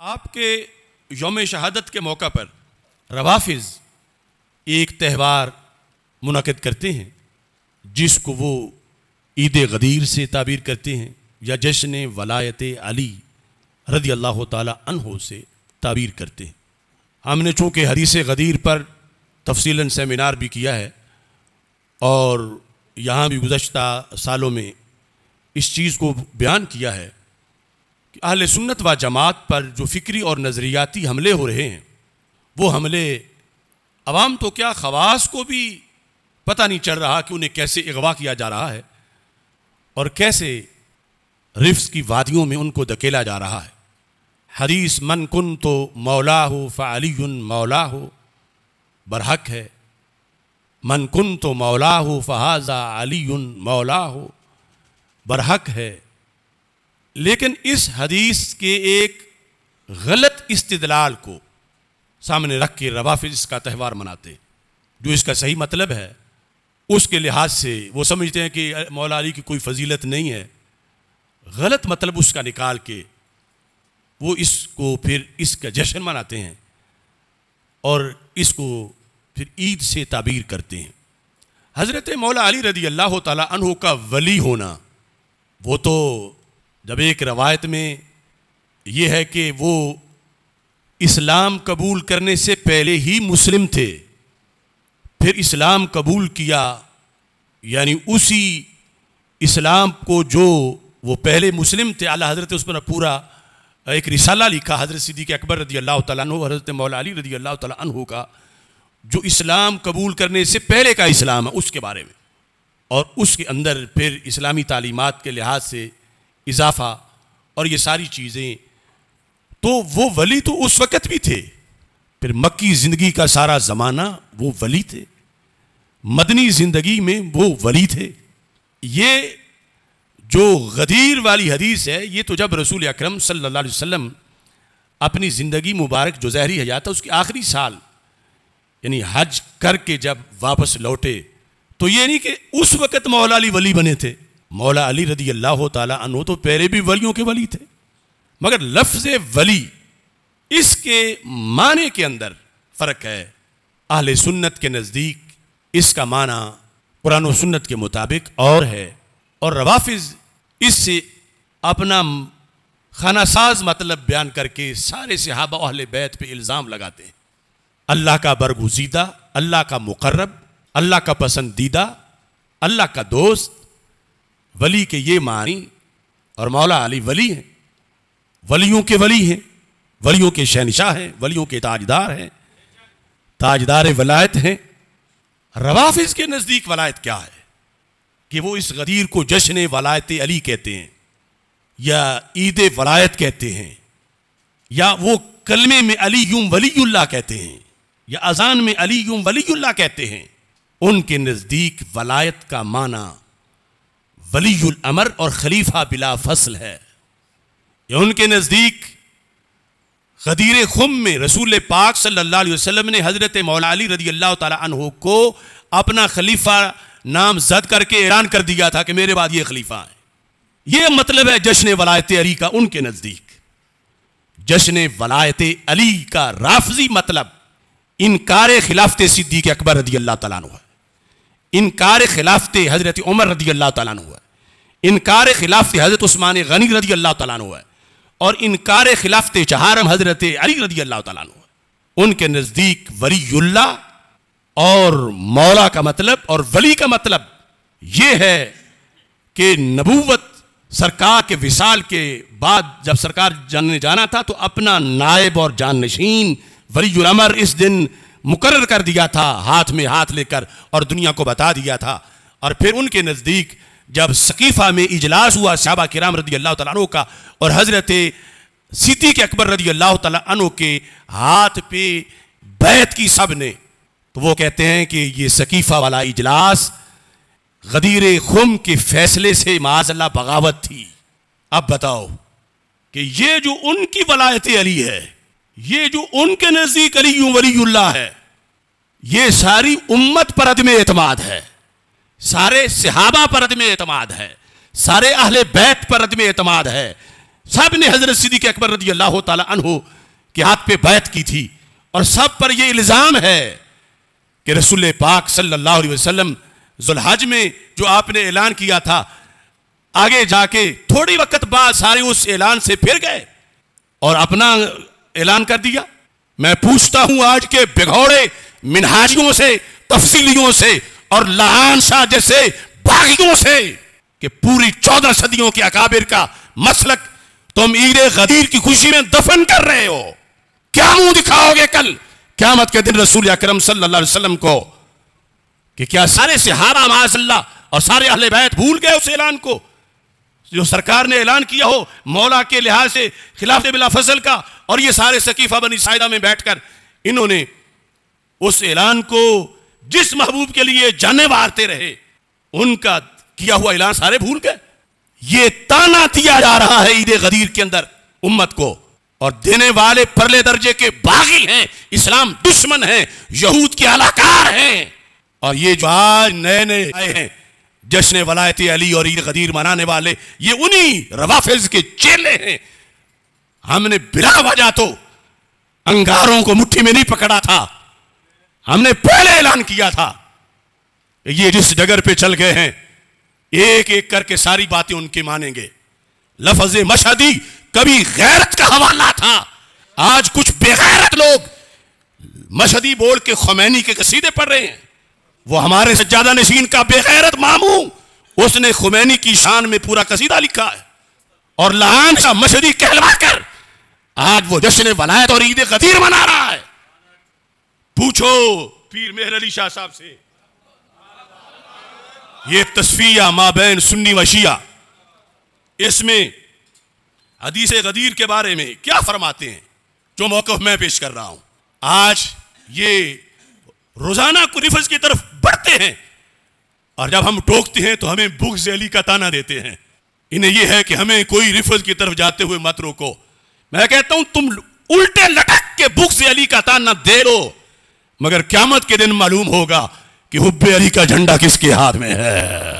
आपके योम शहादत के मौका पर रवाफिज एक त्यौहार मुनद करते हैं जिसको वो ईद गदीर से ताबीर करते हैं या जश्न वलायत अली रदी अल्लाह तहों से ताबीर करते हैं हमने चूँकि हरीस गदीर पर तफसीला सेमिनार भी किया है और यहाँ भी गुज्त सालों में इस चीज़ को बयान किया है कि अहल सुन्नत व जमात पर जो फ़िक्री और नज़रियाती हमले हो रहे हैं वो हमले अवाम तो क्या खवास को भी पता नहीं चल रहा कि उन्हें कैसे अगवा किया जा रहा है और कैसे रिफ्स की वादियों में उनको धकेला जा रहा है हरीस मन कन तो मौला हो फली मौला हो बरहक है मन कन तो मौला हो फ़हाज़ा अली मौला हो बरहक है लेकिन इस हदीस के एक गलत इस्तलाल को सामने रख के रवाफिज इसका त्यौहार मनाते जो इसका सही मतलब है उसके लिहाज से वो समझते हैं कि मौला अली की कोई फजीलत नहीं है गलत मतलब उसका निकाल के वो इसको फिर इसका जश्न मनाते हैं और इसको फिर ईद से ताबीर करते हैं हज़रत मौला अली रदी अल्लाह तला का वली होना वो तो जब एक रवायत में यह है कि वो इस्लाम कबूल करने से पहले ही मुस्लिम थे फिर इस्लाम कबूल किया यानी उसी इस्लाम को जो वो पहले मुस्लिम थे अला हज़रत उस पर पूरा एक रिसाला लिखा हज़रत सिद्दीक अकबर रदी अल्लाह तु हज़रत मौला रदी अल्लाह तु का जो इस्लाम कबूल करने से पहले का इस्लाम है उसके बारे में और उसके अंदर फिर इस्लामी तालीमत के लिहाज से इजाफा और ये सारी चीज़ें तो वो वली तो उस वक़्त भी थे फिर मक्की ज़िंदगी का सारा ज़माना वो वली थे मदनी ज़िंदगी में वो वली थे ये जो गदीर वाली हदीस है ये तो जब रसूल अक्रम सल्ला अपनी ज़िंदगी मुबारक जो जहरी है जाता तो उसके आखिरी साल यानी हज करके जब वापस लौटे तो ये नहीं कि उस वक़्त मौलाली वली बने थे मौला अली रदी अल्लाह तु तो पहले भी वलियों के वली थे मगर लफ्ज वली इसके माने के अंदर फ़र्क है अहल सुन्नत के नज़दीक इसका माना पुरान सुन्नत के मुताबिक और है और रवाफिज इससे अपना खानासाज मतलब बयान करके सारे सिहाबा अहल बैत पे इल्ज़ाम लगाते हैं अल्लाह का बरगुजीदा अल्लाह का मुकर्रब अल्लाह का पसंदीदा अल्लाह का दोस्त वली के ये मानी और मौला अली वली हैं वलियों के वली हैं वलियों के शहनशाह हैं वलियों के ताजदार हैं ताजदार वलायत हैं रवाफिज के नज़दीक वलायत क्या है कि वो इस गदीर को जश्न वलायत अली कहते हैं या ईद वलायत कहते हैं या वो कलमे में अली यूम वली कहते हैं या अजान में अली यूम वलील्ला कहते हैं उनके नज़दीक वलायत का माना वलील अमर और खलीफा बिला फसल है उनके नज़दीक गदीर खुम में रसूल पाक सल्लल्लाहु अलैहि वसल्लम ने हज़रत मौलाली रदी अल्लाह तहों को अपना खलीफा नाम जद करके ऐलान कर दिया था कि मेरे बाद ये खलीफा है ये मतलब है जश्न वलायत अली का उनके नज़दीक जश्न वलायत अली का राफजी मतलब इनकार खिलाफत सिद्दीक अकबर रदी अल्लाह तु है इनकार खिलाफत हज़रत उमर रदी अल्लाह तु है इनकार खिलाफ हज़रत उस्मान गनी रदी अल्लाह तु है और इनकार खिलाफत जहारम हज़रत अली रदी अल्लाह तु है उनके नज़दीक वरीयुल्ला और मौला का मतलब और वली का मतलब यह है कि नबूवत सरकार के विशाल के बाद जब सरकार जानने जाना था तो अपना नायब और जानशीन वलीमर इस दिन मुकर कर दिया था हाथ में हाथ लेकर और दुनिया को बता दिया था और फिर उनके नज़दीक जब सकीफ़ा में इजलास हुआ सहाबा कराम रदी अल्लाह तु का और हज़रत सीती के अकबर रदी अल्लाह तु के हाथ पे बैत की सब ने तो वो कहते हैं कि ये सकीफ़ा वाला इजलास गदीर खुम के फैसले से माजल्ला बगावत थी अब बताओ कि ये जो उनकी वलायत अली है ये जो उनके नज़दीक अली वली है ये सारी उम्मत पर अदम एतमाद है सारे सिहाबा पर अदम एतमाद है सारे अहल बैत पर अदम एतमाद है सब ने हजरत सिद्दीक अकबर रदी अल्लाह तहु के हाथ पे बैत की थी और सब पर यह इल्ज़ाम है कि रसुल पाक सल्ला वसलम जुल्हज में जो आपने ऐलान किया था आगे जाके थोड़ी वक्त बाद सारे उस ऐलान से फिर गए और अपना ऐलान कर दिया मैं पूछता हूं आज के बिघौड़े मिनहाजियों से तफसीलियों से और लहान शाह जैसे बागियों से कि पूरी चौदह सदियों के अकाबिर का मसलक तुम ईर गदीर की खुशी में दफन कर रहे हो क्या मुंह दिखाओगे कल क्या मत के दिन रसूल अक्रम सलम को कि क्या सारे सिहारा माजल्ला और सारे अहले बैत भूल गए उस ऐलान को जो सरकार ने ऐलान किया हो मौला के लिहाज से खिलाफ बिला फसल का और ये सारे सकीफा बनी सायदा में बैठकर इन्होंने उस ऐलान को जिस महबूब के लिए जाने वारते रहे उनका किया हुआ ऐलान सारे भूल गए ये ताना दिया जा रहा है ईद गदीर के अंदर उम्मत को और देने वाले परले दर्जे के बागिल हैं इस्लाम दुश्मन हैं यहूद के अलाकार हैं और ये जो आज नए नए आए हैं जश्न वलायत अली और ईद गदीर मनाने वाले ये उन्हीं रवाफिज के चेले हैं हमने बिला वजह तो अंगारों को मुट्ठी में नहीं पकड़ा था हमने पहले ऐलान किया था ये जिस डगर पे चल गए हैं एक एक करके सारी बातें उनके मानेंगे लफज मशहदी कभी गैरत का हवाला था आज कुछ बेगैरत लोग मशहदी बोल के खुमैनी के कसीदे पढ़ रहे हैं वो हमारे सज्जादा नशीन का बेगैरत मामू उसने खुमैनी की शान में पूरा कसीदा लिखा है और लहान सा मशहदी कहलवा कर आज वो जश्न वलायत और ईद गदीर मना रहा है पूछो पीर मेहर अली शाह साहब से ये तस्फिया माबेन सुन्नी वशिया इसमें हदीस गदीर के बारे में क्या फरमाते हैं जो मौकफ मैं पेश कर रहा हूं आज ये रोजाना कुरिफज की तरफ बढ़ते हैं और जब हम टोकते हैं तो हमें से अली का ताना देते हैं इन्हें यह है कि हमें कोई रिफज की तरफ जाते हुए मत रोको मैं कहता हूं तुम उल्टे लटक के से अली का ताना दे लो मगर क्यामत के दिन मालूम होगा कि हुब्बे अली का झंडा किसके हाथ में है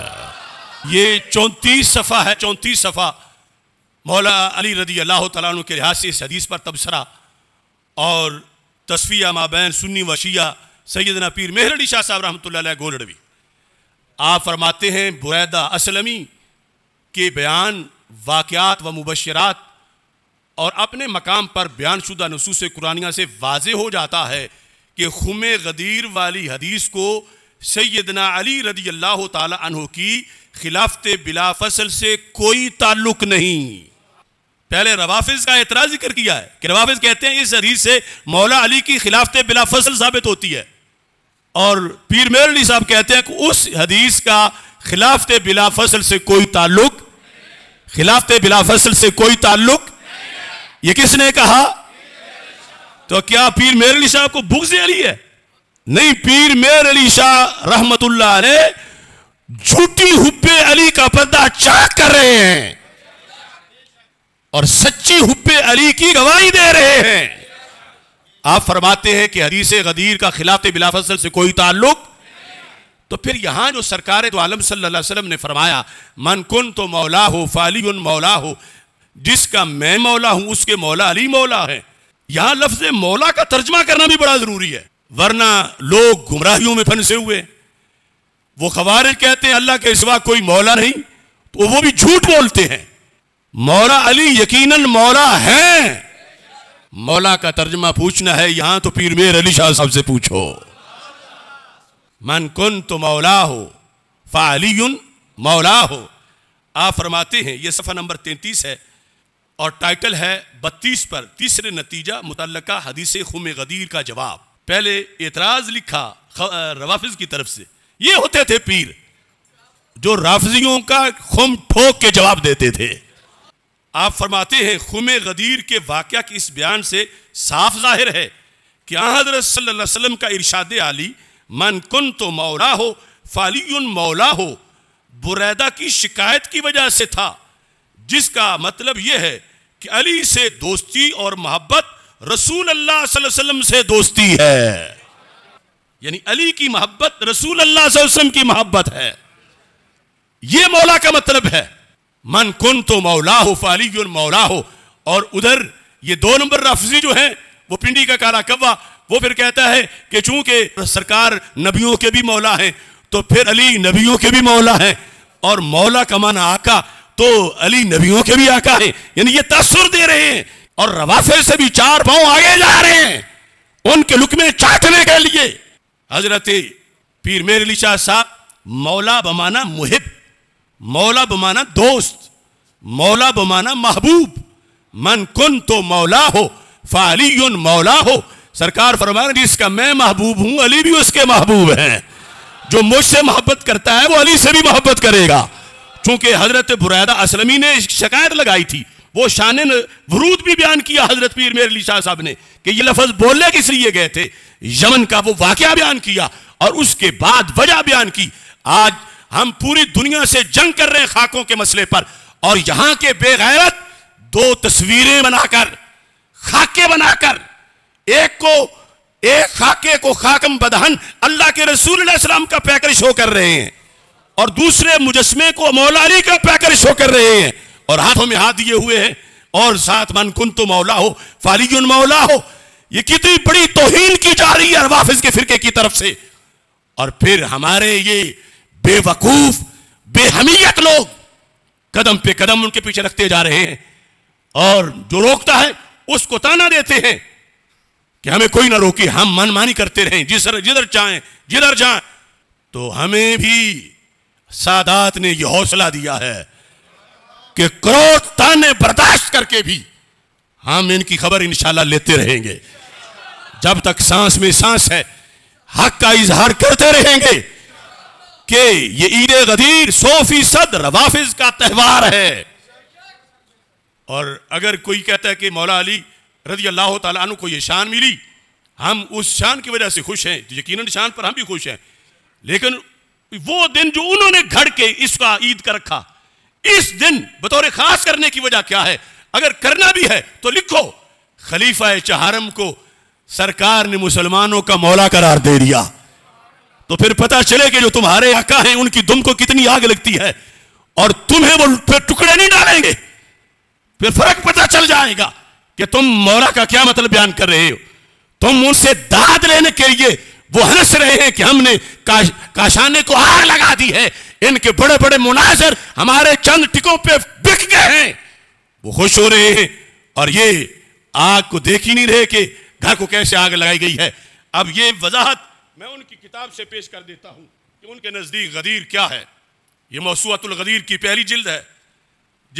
ये चौंतीस सफ़ा है चौंतीस सफ़ा मौला अली रदी अल्लाह तु के लिहाज से इस हदीस पर तबसरा और तस्फिया माबैन सुन्नी वशिया सैदना पीर मेहर अली शाह साहब रहमत गोलड़वी आप फरमाते हैं बुरैदा असलमी के बयान वाक़ात व मुबशरात और अपने मकाम पर बयान शुदा नसूस कुरानिया से वाज हो जाता है कि खुम गदीर वाली हदीस को सैदना अली रदी अल्लाह तहों की खिलाफत बिला फसल से कोई ताल्लुक नहीं पहले रवाफिज का एतराज जिक्र किया है कि रवाफिज कहते हैं इस हदीस से मौला अली की खिलाफत बिला फसल साबित होती है और पीर मेर अली साहब कहते हैं कि उस हदीस का खिलाफत बिला फसल से कोई ताल्लुक खिलाफत बिला फसल से कोई ताल्लुक ये किसने कहा तो क्या पीर मेर अली शाह को बुग्ज अली है नहीं पीर मेर अली शाह रहमतुल्ला ने झूठी हुब्बे अली का पर्दा चाक कर रहे हैं और सच्ची हुब्बे अली की गवाही दे रहे हैं आप फरमाते हैं कि हदीस गदीर का खिलाफ बिलाफसल से कोई ताल्लुक तो फिर यहां जो सरकार तो आलम सल्लाम ने फरमाया मन कुन तो मौला हो फाली उन मौला हो जिसका मैं मौला हूं उसके मौला अली मौला है यहां लफ्ज मौला का तर्जमा करना भी बड़ा जरूरी है वरना लोग गुमराहियों में फंसे हुए वो खबार कहते हैं अल्लाह के सिवा कोई मौला नहीं तो वो भी झूठ बोलते हैं मौला अली यकीनन मौला है मौला का तर्जमा पूछना है यहां तो पीर मेर अली शाह साहब से पूछो मन कुन तो मौला हो अली मौला हो आप फरमाते हैं ये सफा नंबर तैतीस है और टाइटल है बत्तीस पर तीसरे नतीजा मुतल हदीस खुम गदीर का जवाब पहले एतराज लिखा रवाफिज की तरफ से ये होते थे पीर जो राफजियों का खुम ठोक के जवाब देते थे आप फरमाते हैं खुम गदीर के वाक्य के इस बयान से साफ जाहिर है कि आदरतम का इर्शाद आली मन कुन तो मौला हो फाली मौला हो बुरैदा की शिकायत की वजह से था जिसका मतलब यह है कि अली से दोस्ती और मोहब्बत रसूल अल्लाह वसल्लम से दोस्ती है यानी अली की मोहब्बत रसूल अल्लाह वसल्लम की मोहब्बत है यह मौला का मतलब है मन कुन तो मौला हो फाली मौला हो और उधर ये दो नंबर राफजी जो है वो पिंडी का काला कब्वा वो फिर कहता है कि चूंकि सरकार नबियों के भी मौला है तो फिर अली नबियों के भी मौला है और मौला का माना आका तो अली नबियों के भी आका है यानी ये तस्र दे रहे हैं और रवाफे से भी चार पांव आगे जा रहे हैं उनके लुकमे चाटने के लिए हजरत पीर मेर अली शाह साहब मौला बमाना मुहिब मौला बमाना दोस्त मौला बमाना महबूब मन कुन तो मौला हो फाली मौला हो सरकार फरमा जिसका मैं महबूब हूं अली भी उसके महबूब हैं जो मुझसे मोहब्बत करता है वो अली से भी मोहब्बत करेगा चूंकि हजरत बुरैदा असलमी ने शिकायत लगाई थी वो शान वरूद भी बयान किया हजरत पीर मेर अली शाह साहब ने कि ये लफज बोलने किस लिए गए थे यमन का वो वाक्य बयान किया और उसके बाद वजह बयान की आज हम पूरी दुनिया से जंग कर रहे हैं खाकों के मसले पर और यहां के बेगैरत दो तस्वीरें बनाकर खाके बनाकर एक को एक खाके को खाकम बदहन अल्लाह के रसूल का पैकर शो कर रहे हैं और दूसरे मुजस्मे को मौला अली का पैकर शो कर रहे हैं और हाथों में हाथ दिए हुए हैं और साथ मन कुन तो मौला हो फालिजुन मौला हो ये कितनी बड़ी तोहीन की जा रही है अरवाफिज के फिरके की तरफ से और फिर हमारे ये बेवकूफ बेहमियत लोग कदम पे कदम उनके पीछे रखते जा रहे हैं और जो रोकता है उसको ताना देते हैं कि हमें कोई ना रोके हम मनमानी करते रहें जिस जिधर चाहें जिधर जाए तो हमें भी सादात ने यह हौसला दिया है कि क्रोध ताने बर्दाश्त करके भी हम इनकी खबर इंशाला लेते रहेंगे जब तक सांस में सांस है हक का इजहार करते रहेंगे कि ये ईद गदीर सौ फीसद रवाफिज का त्यौहार है और अगर कोई कहता है कि मौला अली रजी अल्लाह तु को ये शान मिली हम उस शान की वजह से खुश हैं तो यकीनन शान पर हम भी खुश हैं लेकिन वो दिन जो उन्होंने घड़ के इसका ईद कर रखा इस दिन बतौर खास करने की वजह क्या है अगर करना भी है तो लिखो खलीफा चहारम को सरकार ने मुसलमानों का मौला करार दे दिया तो फिर पता चले कि जो तुम्हारे आका हैं उनकी दुम को कितनी आग लगती है और तुम्हें वो फिर टुकड़े नहीं डालेंगे फिर फर्क पता चल जाएगा कि तुम मौला का क्या मतलब बयान कर रहे हो तुम उनसे दाद लेने के लिए वो हंस रहे हैं कि हमने काश, काशाने को आग लगा दी है इनके बड़े बड़े मुनाजर हमारे चंद टिकों पे बिक गए हैं वो खुश हो रहे हैं और ये आग को देख ही नहीं रहे कि घर को कैसे आग लगाई गई है अब ये वजाहत मैं उनकी किताब से पेश कर देता हूं कि उनके नज़दीक गदीर क्या है ये मौसूतुल गदीर की पहली जिल्द है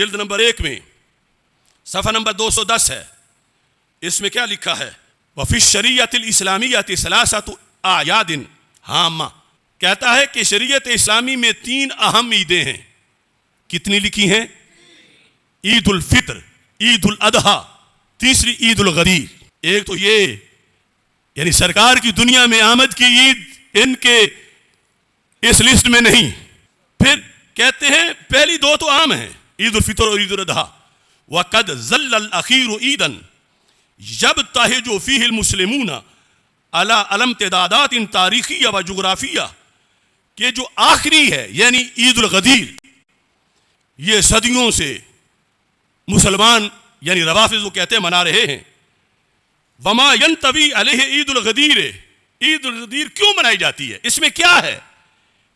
जिल्द नंबर एक में सफ़ा नंबर 210 है इसमें क्या लिखा है वफ़ी शरीत इस्लामियात सलासत आयादिन हामा कहता है कि शरीयत इस्लामी में तीन अहम ईदें हैं कितनी लिखी हैं ईद उल फितर ईद उल अदहा तीसरी ईद उल गरीब एक तो ये यानी सरकार की दुनिया में आमद की ईद इनके इस लिस्ट में नहीं फिर कहते हैं पहली दो तो आम है ईद उल फितर और ईद उल अदहा वकद जल्ल अखीर ईदन जब ताहे जो फ़ीहिल मुस्लिमूना अला अलम तदादात इन तारीखी व जोग्राफिया के जो आखिरी है यानी ईद ईदालगदीर ये सदियों से मुसलमान यानी रवाफ़ जो कहते हैं मना रहे हैं वमा यन तवी अलह ईद ईदालगदीर क्यों मनाई जाती है इसमें क्या है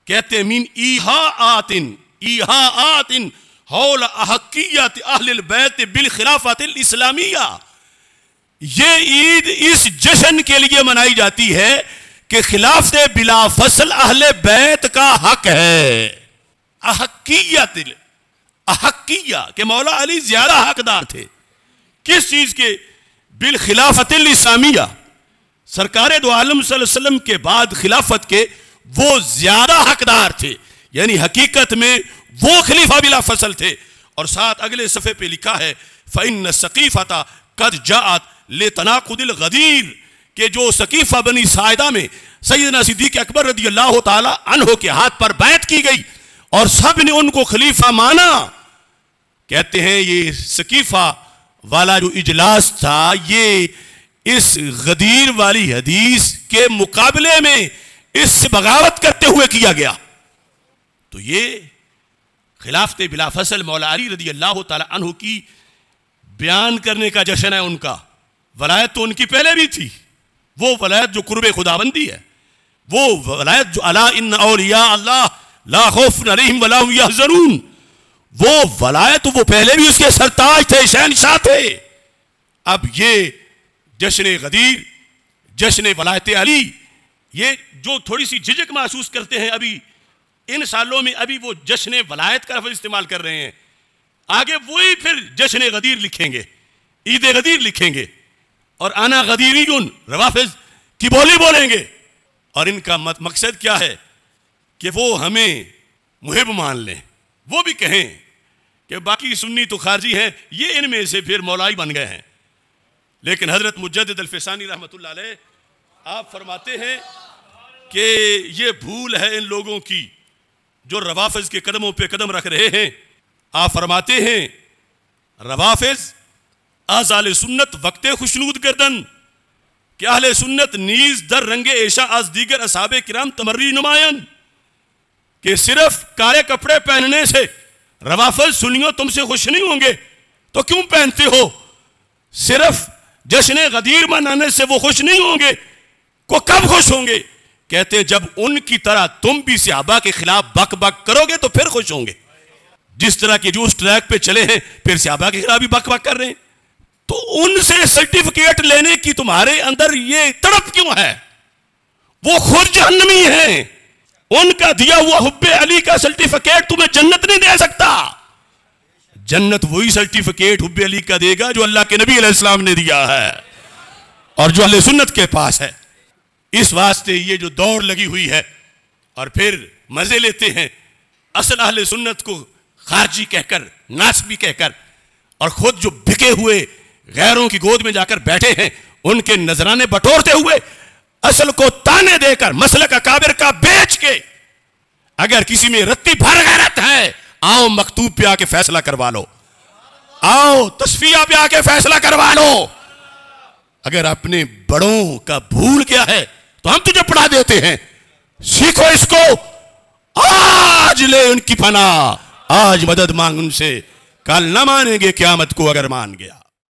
कहते मीन ईहा आतिन ईहा आतिन हौल अहकियत अहल बैत बिल खिलाफत इस्लामिया ये ईद इस जश्न के लिए मनाई जाती है कि खिलाफ बिला फसल अहले बैत का हक है अहकिया तिल अहकिया के मौला अली ज्यादा हकदार थे किस चीज के बिल खिलाफत इस्लामिया सरकार दो आलम सल्लम के बाद खिलाफत के वो ज्यादा हकदार थे यानी हकीकत में वो खलीफा बिला फसल थे और साथ अगले सफ़े पे लिखा है सकीफा था कद जात ले तनाकुदिल गदीर के जो सकीफ़ा बनी सायदा में सैदना सिद्दीक अकबर रदी अल्लाह तहो के हाथ पर बैत की गई और सब ने उनको खलीफा माना कहते हैं ये सकीफ़ा वाला जो इजलास था ये इस गदीर वाली हदीस के मुकाबले में इससे बगावत करते हुए किया गया तो ये खिलाफते बिलाफसल मौला रदी अल्लाह तहु की बयान करने का जश्न है उनका वलायत तो उनकी पहले भी थी वो वलायत जो कुरब खुदाबंदी है वो वलायत जो अला इन और अल्लाह लाखोफ वला जरून वो वलायत वो पहले भी उसके सरताज थे शहनशाह थे अब ये जश्न गदीर जश्न वलायत अली ये जो थोड़ी सी झिझक महसूस करते हैं अभी इन सालों में अभी वो जश्न वलायत का रफ इस्तेमाल कर रहे हैं आगे वही फिर जश्न गदीर लिखेंगे ईद गदीर लिखेंगे और आना गदीरी रवाफिज की बोली बोलेंगे और इनका मत, मकसद क्या है कि वो हमें मुहिब मान लें वो भी कहें कि बाकी सुन्नी तो खारजी हैं ये इनमें से फिर मौलाई बन गए हैं लेकिन हज़रत अलफिसानी रहमत आप फरमाते हैं कि ये भूल है इन लोगों की जो रवाफिज़ के कदमों पे कदम रख रहे हैं आप फरमाते हैं रवाफिज़ आले सुन्नत वक्त खुशनूद गर्दन क्या आले सुन्नत नीज दर रंगे ऐशा आज दीगर असाब किराम तमर्री नुमायन के सिर्फ काले कपड़े पहनने से रवाफल सुनियो तुमसे खुश नहीं होंगे तो क्यों पहनते हो सिर्फ जश्न गदीर मनाने से वो खुश नहीं होंगे को कब खुश होंगे कहते जब उनकी तरह तुम भी सिहाबा के खिलाफ बक बक करोगे तो फिर खुश होंगे जिस तरह के जो उस ट्रैक पे चले हैं फिर सिहाबा के खिलाफ भी बक बक कर रहे हैं तो उनसे सर्टिफिकेट लेने की तुम्हारे अंदर ये तड़प क्यों है वो खुद जहनमी है उनका दिया हुआ हुब्बे अली का सर्टिफिकेट तुम्हें जन्नत नहीं दे सकता जन्नत वही सर्टिफिकेट हुब्बे अली का देगा जो अल्लाह के नबी अलैहिस्सलाम ने दिया है और जो अल सुन्नत के पास है इस वास्ते ये जो दौड़ लगी हुई है और फिर मज़े लेते हैं असल अहले सुन्नत को खारजी कहकर नाचबी कहकर और खुद जो बिके हुए गैरों की गोद में जाकर बैठे हैं उनके नजराने बटोरते हुए असल को ताने देकर मसल का काबिर का बेच के अगर किसी में रत्ती भर गैरत है आओ मकतूब पे आके फैसला करवा लो आओ तस्फिया पे आके फैसला करवा लो अगर अपने बड़ों का भूल क्या है तो हम तुझे पढ़ा देते हैं सीखो इसको आज ले उनकी फना आज मदद मांग उनसे कल ना मानेंगे क्यामत को अगर मान गया